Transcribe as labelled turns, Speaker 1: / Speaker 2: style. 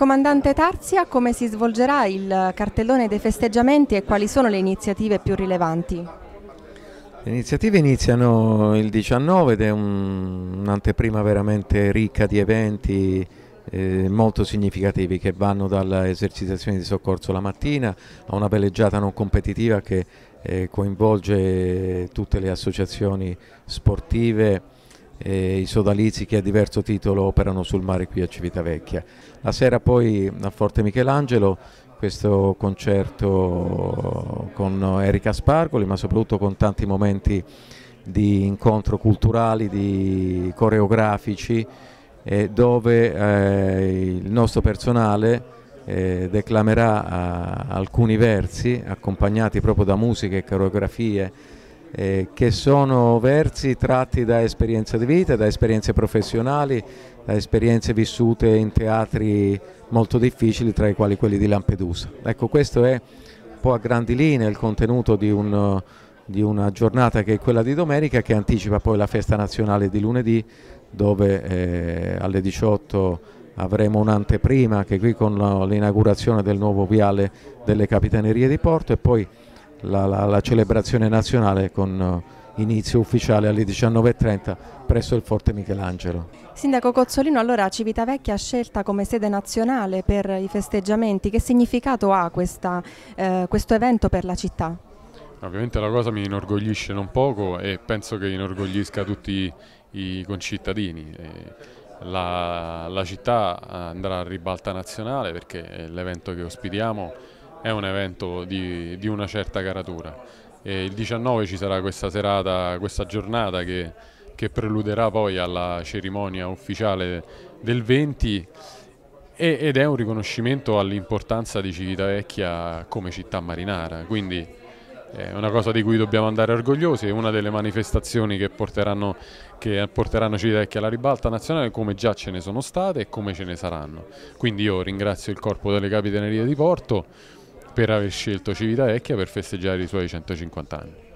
Speaker 1: Comandante Tarzia, come si svolgerà il cartellone dei festeggiamenti e quali sono le iniziative più rilevanti?
Speaker 2: Le iniziative iniziano il 19 ed è un'anteprima veramente ricca di eventi eh, molto significativi che vanno dalla esercitazione di soccorso la mattina a una belleggiata non competitiva che eh, coinvolge tutte le associazioni sportive i sodalizi che a diverso titolo operano sul mare qui a Civitavecchia. La sera poi a Forte Michelangelo questo concerto con Erika Spargoli ma soprattutto con tanti momenti di incontro culturali, di coreografici eh, dove eh, il nostro personale eh, declamerà eh, alcuni versi accompagnati proprio da musiche e coreografie eh, che sono versi tratti da esperienze di vita, da esperienze professionali, da esperienze vissute in teatri molto difficili, tra i quali quelli di Lampedusa. Ecco, questo è un po' a grandi linee il contenuto di, un, di una giornata che è quella di domenica, che anticipa poi la festa nazionale di lunedì, dove eh, alle 18 avremo un'anteprima che qui con l'inaugurazione del nuovo viale delle Capitanerie di Porto e poi la, la, la celebrazione nazionale con eh, inizio ufficiale alle 19.30 presso il Forte Michelangelo.
Speaker 1: Sindaco Cozzolino, allora Civitavecchia scelta come sede nazionale per i festeggiamenti, che significato ha questa, eh, questo evento per la città?
Speaker 3: Ovviamente la cosa mi inorgoglisce non poco e penso che inorgoglisca tutti i concittadini. La, la città andrà a ribalta nazionale perché l'evento che ospitiamo è un evento di, di una certa caratura. E il 19 ci sarà questa serata, questa giornata che, che, preluderà poi alla cerimonia ufficiale del 20 e, ed è un riconoscimento all'importanza di Civitavecchia come città marinara, quindi eh, è una cosa di cui dobbiamo andare orgogliosi, è una delle manifestazioni che porteranno, che porteranno Civitavecchia alla ribalta nazionale come già ce ne sono state e come ce ne saranno. Quindi io ringrazio il Corpo delle Capitanerie di Porto per aver scelto Civitavecchia per festeggiare i
Speaker 2: suoi 150 anni.